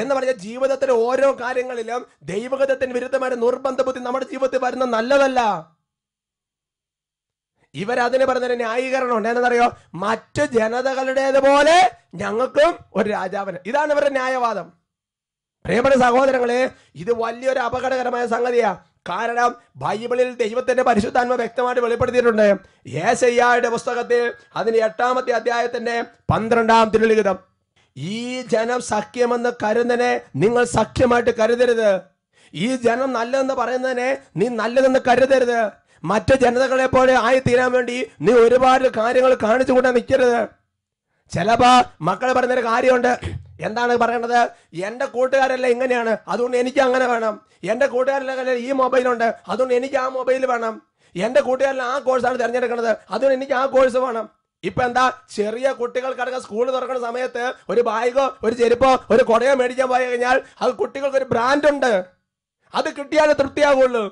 എന്ന് പറഞ്ഞ ജീവിതത്തിലെ ഓരോ കാര്യങ്ങളിലും ദൈവഗതത്തിന് വിരുദ്ധമായ നിർബന്ധ ബുദ്ധി നമ്മുടെ ജീവിതത്തിൽ വരുന്ന നല്ലതല്ല ഇവരതിന് പറഞ്ഞൊരു ന്യായീകരണം ഉണ്ട് എന്നറിയോ മറ്റു ജനതകളുടേതുപോലെ ഞങ്ങൾക്കും ഒരു രാജാവിന് ഇതാണ് ഇവരുടെ ന്യായവാദം പ്രിയപ്പെട്ട സഹോദരങ്ങളെ ഇത് വലിയൊരു അപകടകരമായ സംഗതിയാ കാരണം ബൈബിളിൽ ദൈവത്തിന്റെ പരിശുദ്ധാത്മ വ്യക്തമായിട്ട് വെളിപ്പെടുത്തിയിട്ടുണ്ട് യേശയ്യായുടെ പുസ്തകത്തിൽ അതിന്റെ എട്ടാമത്തെ അധ്യായത്തിന്റെ പന്ത്രണ്ടാം തിരുലിഖിതം ഈ ജനം സഖ്യമെന്ന് കരുതനെ നിങ്ങൾ സഖ്യമായിട്ട് കരുതരുത് ഈ ജനം നല്ലതെന്ന് പറയുന്നതിനെ നീ നല്ലതെന്ന് കരുതരുത് മറ്റു ജനതകളെ പോലെ ആയിത്തീരാൻ വേണ്ടി നീ ഒരുപാട് കാര്യങ്ങൾ കാണിച്ചു കൂട്ടാൻ നിൽക്കരുത് ചിലപ്പോൾ മക്കൾ പറഞ്ഞൊരു കാര്യമുണ്ട് എന്താണ് പറയേണ്ടത് എന്റെ കൂട്ടുകാരെല്ലാം ഇങ്ങനെയാണ് അതുകൊണ്ട് എനിക്ക് അങ്ങനെ വേണം എന്റെ കൂട്ടുകാരെല്ലാം ഈ മൊബൈലുണ്ട് അതുകൊണ്ട് എനിക്ക് ആ മൊബൈൽ വേണം എന്റെ കൂട്ടുകാരെല്ലാം ആ കോഴ്സാണ് തിരഞ്ഞെടുക്കുന്നത് അതുകൊണ്ട് എനിക്ക് ആ കോഴ്സ് വേണം ഇപ്പൊ എന്താ ചെറിയ കുട്ടികൾക്കടക്കം സ്കൂൾ തുറക്കുന്ന സമയത്ത് ഒരു ബാഗോ ഒരു ചെരുപ്പോ ഒരു കുടയോ മേടിക്കാൻ പോയി കഴിഞ്ഞാൽ അത് കുട്ടികൾക്ക് ഒരു ബ്രാൻഡുണ്ട് അത് കിട്ടിയാലേ തൃപ്തിയാവുള്ളൂ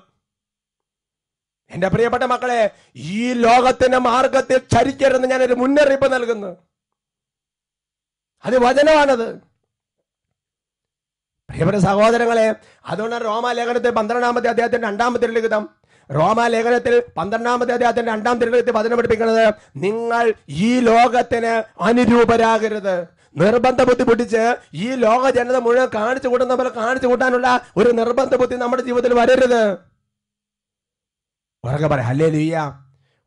എന്റെ പ്രിയപ്പെട്ട മക്കളെ ഈ ലോകത്തിന്റെ മാർഗത്തിൽ ചരിക്കരുതെന്ന് ഞാനൊരു മുന്നറിയിപ്പ് നൽകുന്നു അത് വചനമാണത് പ്രിയപ്പെട്ട സഹോദരങ്ങളെ അതുകൊണ്ട് റോമാലേഖനത്തിൽ പന്ത്രണ്ടാമത്തെ അദ്ദേഹത്തിന്റെ രണ്ടാമത്തെ ലിഖിതം റോമാലേഖനത്തിൽ പന്ത്രണ്ടാമത്തെ അദ്ദേഹത്തിന്റെ രണ്ടാം തിരുവനന്തപുരത്ത് വചനം പഠിപ്പിക്കുന്നത് നിങ്ങൾ ഈ ലോകത്തിന് അനുരൂപരാകരുത് നിർബന്ധ ബുദ്ധി പിടിച്ച് ഈ ലോക ജനത മുഴുവൻ കാണിച്ചു കൂട്ടുന്ന പോലെ കാണിച്ചു കൂട്ടാനുള്ള ഒരു നിർബന്ധ ബുദ്ധി നമ്മുടെ ജീവിതത്തിൽ വരരുത് ഉറക്കെ പറയാം ഹല്ലേ ലുയ്യ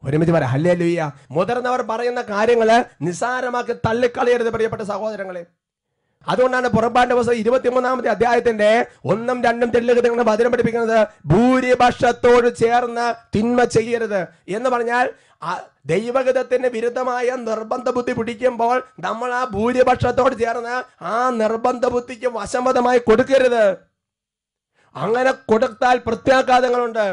ഒരുമിച്ച് പറയാം ഹല്ലേ ലുയ്യ മുതിർന്നവർ പറയുന്ന കാര്യങ്ങള് നിസ്സാരമാക്കി തള്ളിക്കളയരുത് പ്രിയപ്പെട്ട സഹോദരങ്ങളെ അതുകൊണ്ടാണ് പുറപ്പാട് ദിവസം ഇരുപത്തിമൂന്നാമത്തെ അധ്യായത്തിന്റെ ഒന്നും രണ്ടും തെളിവുകൾ ഭദ്രം പഠിപ്പിക്കുന്നത് ഭൂരിപക്ഷത്തോട് ചേർന്ന് തിന്മ ചെയ്യരുത് എന്ന് പറഞ്ഞാൽ ദൈവഗതത്തിന് വിരുദ്ധമായ നിർബന്ധ ബുദ്ധി പിടിക്കുമ്പോൾ നമ്മൾ ആ ഭൂരിപക്ഷത്തോട് ചേർന്ന് ആ നിർബന്ധ ബുദ്ധിക്ക് വശംവതമായി കൊടുക്കരുത് അങ്ങനെ കൊടുത്താൽ പ്രത്യാഘാതങ്ങളുണ്ട്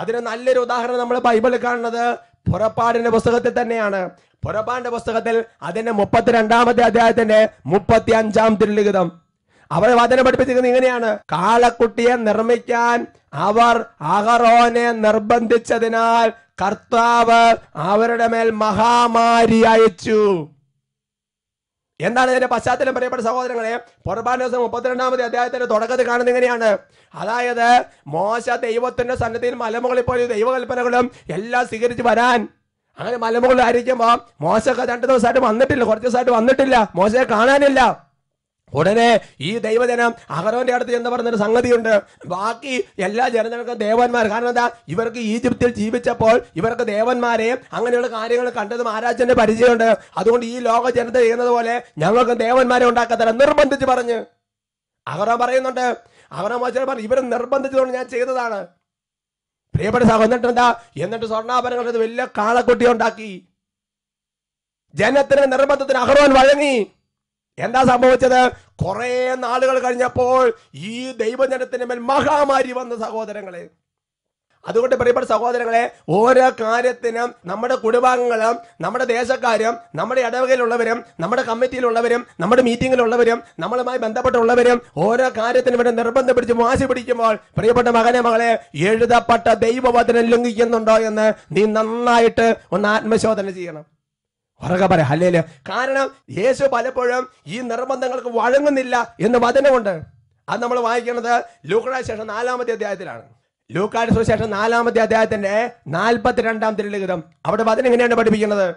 അതിന് നല്ലൊരു ഉദാഹരണം നമ്മൾ ബൈബിളിൽ കാണുന്നത് പുറപ്പാടിന്റെ പുസ്തകത്തിൽ തന്നെയാണ് പുറപ്പാടിന്റെ പുസ്തകത്തിൽ അതിന്റെ മുപ്പത്തിരണ്ടാമത്തെ അധ്യായത്തിന്റെ മുപ്പത്തി അഞ്ചാം തിരുലിഖിതം അവരെ വചനം പഠിപ്പിച്ചിരിക്കുന്നത് ഇങ്ങനെയാണ് കാളക്കുട്ടിയെ നിർമ്മിക്കാൻ അവർ അഹറോനെ നിർബന്ധിച്ചതിനാൽ കർത്താവ് അവരുടെ മേൽ മഹാമാരി അയച്ചു എന്താണ് ഇതിന്റെ പശ്ചാത്തലം പറയപ്പെട്ട സഹോദരങ്ങളെ പുറപ്പാട് ദിവസം മുപ്പത്തിരണ്ടാമത് അദ്ദേഹത്തിന്റെ തുടക്കത്തിൽ കാണുന്ന എങ്ങനെയാണ് അതായത് മോശ ദൈവത്തിന്റെ സന്നദ്ധയിൽ മലമുകളിൽ പോയി ദൈവകൽപ്പനകളും എല്ലാം സ്വീകരിച്ച് വരാൻ അങ്ങനെ ആയിരിക്കുമ്പോ മോശമൊക്കെ രണ്ടു ദിവസമായിട്ട് വന്നിട്ടില്ല കുറച്ച് ദിവസമായിട്ട് വന്നിട്ടില്ല മോശയെ കാണാനില്ല ഉടനെ ഈ ദൈവജനം അഹറോന്റെ അടുത്ത് എന്ന് പറഞ്ഞൊരു സംഗതിയുണ്ട് ബാക്കി എല്ലാ ജനങ്ങൾക്കും ദേവന്മാർ കാരണം എന്താ ഇവർക്ക് ഈജിപ്തിൽ ജീവിച്ചപ്പോൾ ഇവർക്ക് ദേവന്മാരെയും അങ്ങനെയുള്ള കാര്യങ്ങൾ കണ്ടത് മഹാരാജന്റെ പരിചയമുണ്ട് അതുകൊണ്ട് ഈ ലോക ജനത ചെയ്യുന്നത് പോലെ ഞങ്ങൾക്ക് ദേവന്മാരെ ഉണ്ടാക്കത്തല്ല നിർബന്ധിച്ച് പറഞ്ഞു അഹറോ പറയുന്നുണ്ട് അഹറോ മോശം പറഞ്ഞു ഇവരെ നിർബന്ധിച്ചുകൊണ്ട് ഞാൻ ചെയ്തതാണ് പ്രിയപ്പെട്ട സഹോദരൻ എന്താ എന്നിട്ട് സ്വർണ്ണാഭരണങ്ങളുടെ വലിയ കാളക്കുട്ടി ഉണ്ടാക്കി ജനത്തിന് നിർബന്ധത്തിന് അഹറോൻ വഴങ്ങി എന്താ സംഭവിച്ചത് കുറെ നാളുകൾ കഴിഞ്ഞപ്പോൾ ഈ ദൈവജനത്തിന് മേൽ മഹാമാരി വന്ന സഹോദരങ്ങളെ അതുകൊണ്ട് പ്രിയപ്പെട്ട സഹോദരങ്ങളെ ഓരോ കാര്യത്തിനും നമ്മുടെ കുടുംബാംഗങ്ങളും നമ്മുടെ ദേശക്കാരും നമ്മുടെ ഇടവകയിലുള്ളവരും നമ്മുടെ കമ്മിറ്റിയിലുള്ളവരും നമ്മുടെ മീറ്റിങ്ങിലുള്ളവരും നമ്മളുമായി ബന്ധപ്പെട്ടുള്ളവരും ഓരോ കാര്യത്തിനും വേണ്ടി നിർബന്ധം പിടിച്ച് വാശി പിടിക്കുമ്പോൾ പ്രിയപ്പെട്ട മകനെ മകളെ എഴുതപ്പെട്ട ദൈവവചനം ലംഘിക്കുന്നുണ്ടോ എന്ന് നീ നന്നായിട്ട് ഒന്ന് ആത്മശോധന ചെയ്യണം പറ ഹല്ലേല കാരണം യേശു പലപ്പോഴും ഈ നിർബന്ധങ്ങൾക്ക് വഴങ്ങുന്നില്ല എന്ന് വചനമുണ്ട് അത് നമ്മൾ വായിക്കുന്നത് ലൂക്കട ശേഷം നാലാമത്തെ അധ്യായത്തിലാണ് ലൂക്കാട് സുശേഷം നാലാമത്തെ അധ്യായത്തിന്റെ നാൽപ്പത്തിരണ്ടാം തിരുലിഖിതം അവിടെ വചനം എങ്ങനെയാണ് പഠിപ്പിക്കുന്നത്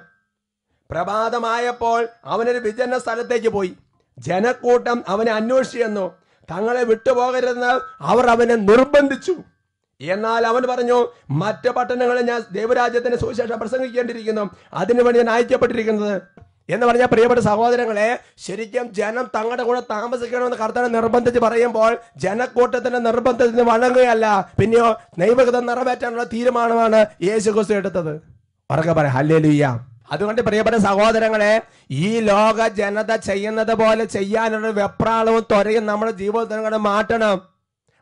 പ്രഭാതമായപ്പോൾ അവനൊരു വിജന സ്ഥലത്തേക്ക് പോയി ജനക്കൂട്ടം അവനെ അന്വേഷിച്ചു തങ്ങളെ വിട്ടുപോകരുതെന്ന് അവർ അവനെ നിർബന്ധിച്ചു എന്നാൽ അവൻ പറഞ്ഞു മറ്റു പട്ടണങ്ങളിൽ ഞാൻ ദൈവരാജ്യത്തിന്റെ സുവിശേഷം പ്രസംഗിക്കേണ്ടിയിരിക്കുന്നു അതിനുവേണ്ടി ഞാൻ അയക്കപ്പെട്ടിരിക്കുന്നത് എന്ന് പറഞ്ഞ പ്രിയപ്പെട്ട സഹോദരങ്ങളെ ശരിക്കും ജനം തങ്ങളുടെ കൂടെ താമസിക്കണമെന്ന് കർത്താവ് നിർബന്ധിച്ച് പറയുമ്പോൾ ജനക്കൂട്ടത്തിന്റെ നിർബന്ധത്തിന് വഴങ്ങുകയല്ല പിന്നെയോ ദൈവഗതം നിറവേറ്റാനുള്ള തീരുമാനമാണ് യേശു ക്രിസ്തു എടുത്തത് ഉറക്കെ പറയാം ഹല്ലേലുയ്യ അതുകൊണ്ട് പ്രിയപ്പെട്ട സഹോദരങ്ങളെ ഈ ലോക ജനത ചെയ്യുന്നത് പോലെ ചെയ്യാനുള്ള വെപ്രാളവും ത്വരയും നമ്മുടെ ജീവിതത്തിനും മാറ്റണം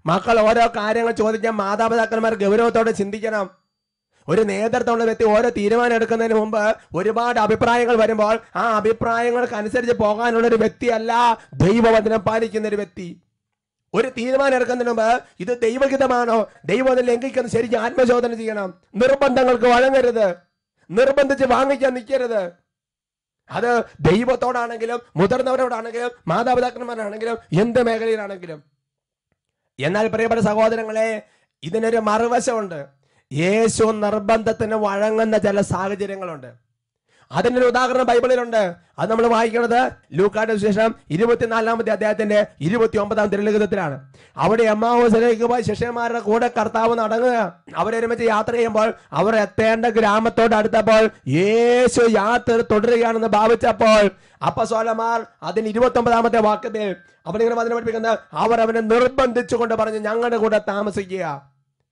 മക്കൾ ഓരോ കാര്യങ്ങൾ ചോദിക്കാൻ മാതാപിതാക്കന്മാർ ഗൗരവത്തോടെ ചിന്തിക്കണം ഒരു നേതൃത്വമുള്ള വ്യക്തി ഓരോ തീരുമാനം എടുക്കുന്നതിന് മുമ്പ് ഒരുപാട് അഭിപ്രായങ്ങൾ വരുമ്പോൾ ആ അഭിപ്രായങ്ങൾക്കനുസരിച്ച് പോകാനുള്ള ഒരു വ്യക്തിയല്ല ദൈവവചനം പാലിക്കുന്ന ഒരു വ്യക്തി ഒരു തീരുമാനം എടുക്കുന്നതിന് മുമ്പ് ഇത് ദൈവഹിതമാണോ ദൈവം ലംഘിക്കുന്ന ശരിക്കും ആത്മശോധന ചെയ്യണം നിർബന്ധങ്ങൾക്ക് വഴങ്ങരുത് നിർബന്ധിച്ച് വാങ്ങിക്കാൻ നിൽക്കരുത് അത് ദൈവത്തോടാണെങ്കിലും മുതിർന്നവരോടാണെങ്കിലും മാതാപിതാക്കന്മാരാണെങ്കിലും എന്ത് മേഖലയിലാണെങ്കിലും എന്നാൽ പ്രിയപ്പെട്ട സഹോദരങ്ങളെ ഇതിനൊരു മറുവശമുണ്ട് യേശു നിർബന്ധത്തിന് വഴങ്ങുന്ന ചില സാഹചര്യങ്ങളുണ്ട് അതിനൊരു ഉദാഹരണം ബൈബിളിലുണ്ട് അത് നമ്മൾ വായിക്കുന്നത് ലൂക്കാട് ശേഷം ഇരുപത്തിനാലാമത്തെ അദ്ദേഹത്തിന്റെ ഇരുപത്തി ഒമ്പതാം തിരുലിഖിതത്തിലാണ് അവിടെ അമ്മാവോസിലേക്ക് പോയി ശിഷ്യന്മാരുടെ കൂടെ കർത്താവ് നടങ്ങുക അവരൊരുമിച്ച് യാത്ര ചെയ്യുമ്പോൾ അവർ എത്തേണ്ട ഗ്രാമത്തോട് അടുത്തപ്പോൾ യേശു യാത്ര തുടരുകയാണെന്ന് ഭാവിച്ചപ്പോൾ അപ്പസോലമാർ അതിന് ഇരുപത്തി ഒമ്പതാമത്തെ വാക്കത്തിൽ അവനിങ്ങനെ വചനം പഠിപ്പിക്കുന്നത് അവനെ നിർബന്ധിച്ചുകൊണ്ട് പറഞ്ഞ് ഞങ്ങളുടെ കൂടെ താമസിക്കുക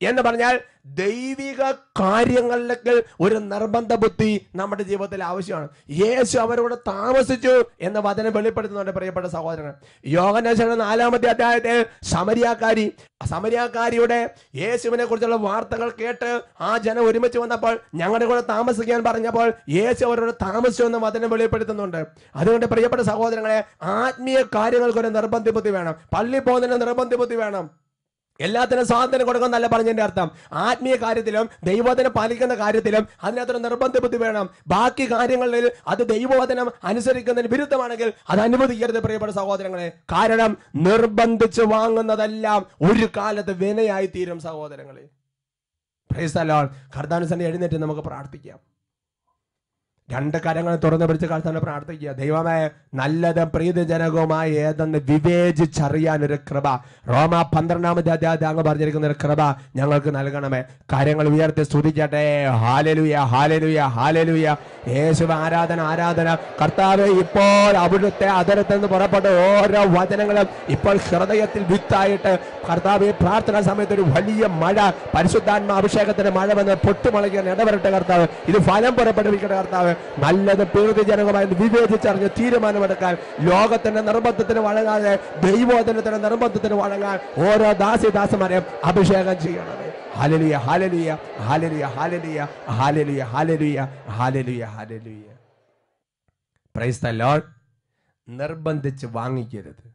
എന്ന് പറഞ്ഞാൽ ദൈവിക കാര്യങ്ങളിലേക്ക് ഒരു നിർബന്ധ ബുദ്ധി നമ്മുടെ ജീവിതത്തിൽ ആവശ്യമാണ് യേശു അവരോട് താമസിച്ചു എന്ന വചനം വെളിപ്പെടുത്തുന്നുണ്ട് പ്രിയപ്പെട്ട സഹോദരൻ യോഗനേശ്വര നാലാമത്തെ അധ്യായത്തിൽ സമരിയാക്കാരി സമരിയാക്കാരിയുടെ യേശുവിനെ കുറിച്ചുള്ള വാർത്തകൾ കേട്ട് ആ ജനം ഒരുമിച്ച് വന്നപ്പോൾ ഞങ്ങളുടെ കൂടെ താമസിക്കാൻ പറഞ്ഞപ്പോൾ യേശു അവരോട് താമസിച്ചു എന്ന വചനം വെളിപ്പെടുത്തുന്നുണ്ട് അതുകൊണ്ട് പ്രിയപ്പെട്ട സഹോദരങ്ങളെ ആത്മീയ ഒരു നിർബന്ധ ബുദ്ധി വേണം പള്ളി പോകുന്നതിന് നിർബന്ധ ബുദ്ധി വേണം എല്ലാത്തിനും സ്വാതന്ത്ര്യം കൊടുക്കണം എന്നല്ല പറഞ്ഞതിന്റെ അർത്ഥം ആത്മീയ കാര്യത്തിലും ദൈവവചനം പാലിക്കുന്ന കാര്യത്തിലും അതിനകത്തൊരു നിർബന്ധ ബുദ്ധി വേണം ബാക്കി കാര്യങ്ങളിൽ അത് ദൈവവചനം അനുസരിക്കുന്നതിന് വിരുദ്ധമാണെങ്കിൽ അത് അനുവദിക്കരുത് പ്രിയപ്പെട്ട സഹോദരങ്ങളെ കാരണം നിർബന്ധിച്ച് വാങ്ങുന്നതെല്ലാം ഒരു കാലത്ത് വിനയായി തീരും സഹോദരങ്ങളെ പ്രൈസ് എഴുന്നേറ്റ് നമുക്ക് പ്രാർത്ഥിക്കാം രണ്ട് കരങ്ങൾ തുറന്നു പിടിച്ച് കർത്താവിനെ പ്രാർത്ഥിക്കുക ദൈവമേ നല്ലത് പ്രീതിജനകവുമായി ഏതെന്ന് വിവേചിച്ചറിയാൻ ഒരു കൃപ റോമ പന്ത്രണ്ടാമത്തെ അധ്യായത്തെ അങ്ങ് പറഞ്ഞിരിക്കുന്ന ഒരു കൃപ ഞങ്ങൾക്ക് നൽകണമേ കാര്യങ്ങൾ ഉയർത്തി സ്തുതിക്കട്ടെ ഹാലലുയ ഹാലലുയ ഹാലലുയ യേശു ആരാധന ആരാധന കർത്താവ് ഇപ്പോൾ അവിടുത്തെ അതിരത്തിൽ നിന്ന് പുറപ്പെട്ട ഓരോ വചനങ്ങളും ഇപ്പോൾ ഹൃദയത്തിൽ വിത്തായിട്ട് കർത്താവ് ഈ പ്രാർത്ഥനാ സമയത്ത് ഒരു വലിയ മഴ പരിശുദ്ധാത്മ അഭിഷേകത്തിന്റെ മഴ വന്ന് പൊട്ടുമുളയ്ക്കാൻ ഇടവരട്ടെ കർത്താവ് ഇത് ഫലം പുറപ്പെടുവിക്കട്ടെ കർത്താവ് നല്ലത് പ്രകൃതിജനകമായെന്ന് വിവേചിച്ചറിഞ്ഞ് തീരുമാനമെടുക്കാൻ ലോകത്തിന്റെ നിർബന്ധത്തിന് വഴങ്ങാതെ ദൈവോധനത്തിന്റെ നിർബന്ധത്തിന് വഴങ്ങാൻ ഓരോ ദാസിദാസന്മാരെയും അഭിഷേകം ചെയ്യണമേ ഹാലലിയ ഹാലലിയ ഹാലലിയ ഹാലലിയ ഹാലലിയ ഹാലലിയ ഹാലലിയ ഹാലലിയ പ്രൈസ് നിർബന്ധിച്ച് വാങ്ങിക്കരുത്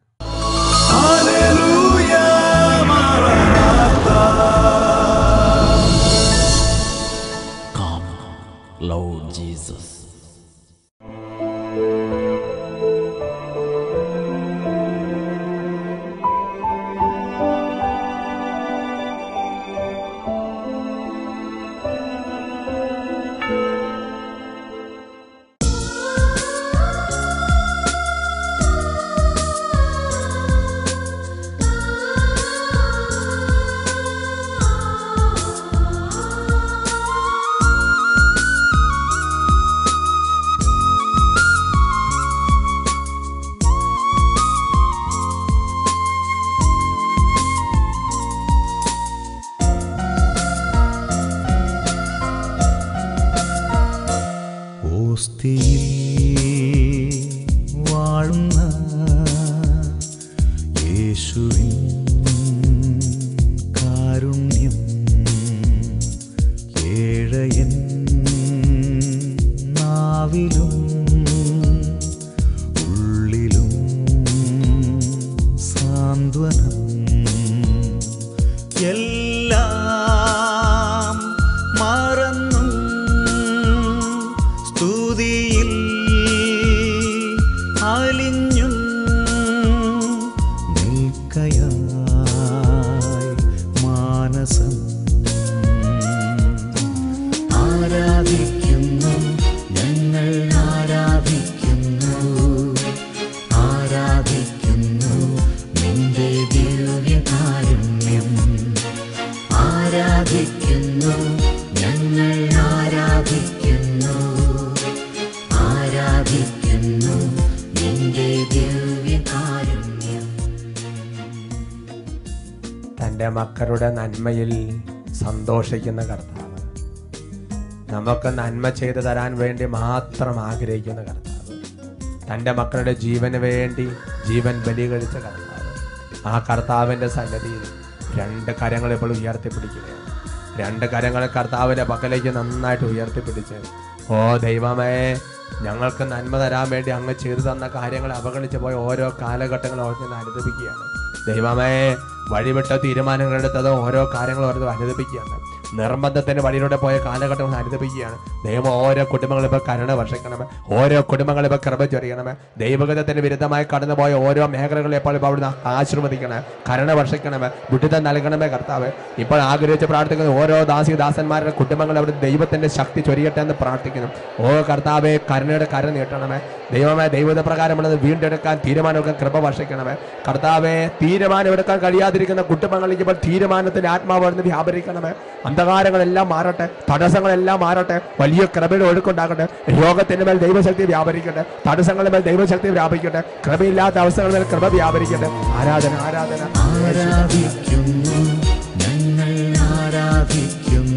Lord Jesus. അവരുടെ നന്മയിൽ സന്തോഷിക്കുന്ന കർത്താവ് നമുക്ക് നന്മ ചെയ്തു തരാൻ വേണ്ടി മാത്രം ആഗ്രഹിക്കുന്ന കർത്താവ് തൻ്റെ മക്കളുടെ ജീവന് വേണ്ടി ജീവൻ ബലി കഴിച്ച കർത്താവ് ആ കർത്താവിൻ്റെ സന്നദ്ധിയിൽ രണ്ട് കരങ്ങൾ ഇപ്പോൾ ഉയർത്തിപ്പിടിക്കുകയാണ് രണ്ട് കരങ്ങൾ കർത്താവിൻ്റെ പക്കലേക്ക് നന്നായിട്ട് ഉയർത്തിപ്പിടിച്ച് ഓ ദൈവമേ ഞങ്ങൾക്ക് നന്മ തരാൻ വേണ്ടി അങ്ങ് ചെയ്തു തന്ന കാര്യങ്ങൾ അവഗണിച്ച് പോയ ഓരോ കാലഘട്ടങ്ങളും ഓർത്ത് അനുദപിക്കുകയാണ് ദൈവമേ വഴിവിട്ട തീരുമാനങ്ങളെടുത്തത് ഓരോ കാര്യങ്ങളും അവർ അനുദപിക്കുകയാണ് നിർബന്ധത്തിന്റെ വഴിയിലൂടെ പോയ കാലഘട്ടം അനുഭവിക്കുകയാണ് ദൈവം ഓരോ കുടുംബങ്ങളും ഇപ്പോൾ കരുണ വർഷിക്കണമേ ഓരോ കുടുംബങ്ങളും ഇപ്പോൾ കൃപ ചൊരിയണമേ ദൈവഗതത്തിന് വിരുദ്ധമായി കടന്നുപോയ ഓരോ മേഖലകളെ ഇപ്പോൾ ഇപ്പോൾ അവിടുന്ന് ആശ്രമതിക്കണേ കരുണ വർഷിക്കണമേ വിടുതൽ നൽകണമേ കർത്താവ് ഇപ്പോൾ ആഗ്രഹിച്ച് പ്രാർത്ഥിക്കുന്ന ഓരോ ദാസി ദാസന്മാരുടെ കുടുംബങ്ങൾ അവിടെ ദൈവത്തിന്റെ ശക്തി ചൊരിയട്ടെ എന്ന് പ്രാർത്ഥിക്കുന്നു ഓ കർത്താവെ കരുണയുടെ കരു നീട്ടണമേ ദൈവമായ പ്രകാരമുള്ളത് വീണ്ടെടുക്കാൻ തീരുമാനമെടുക്കാൻ കൃപ വർഷിക്കണമേ കർത്താവെ തീരുമാനമെടുക്കാൻ കഴിയാതിരിക്കുന്ന കുടുംബങ്ങളിലേക്ക് ഇപ്പോൾ തീരുമാനത്തിന് ആത്മാവ് വ്യാപരിക്കണമേ അന്ത അന്ധകാരങ്ങളെല്ലാം മാറട്ടെ തടസ്സങ്ങളെല്ലാം മാറട്ടെ വലിയ ക്രമയുടെ ഒഴുക്കുണ്ടാകട്ടെ രോഗത്തിന്റെ മേൽ ദൈവശക്തി വ്യാപരിക്കട്ടെ തടസ്സങ്ങളുടെ മേൽ ദൈവശക്തി വ്യാപരിക്കട്ടെ ക്രമയില്ലാത്ത അവസ്ഥകളുടെ മേൽ കൃപ വ്യാപരിക്കട്ടെ ആരാധന ആരാധന ആരാധിക്കുന്നു ഞങ്ങൾ ആരാധിക്കുന്നു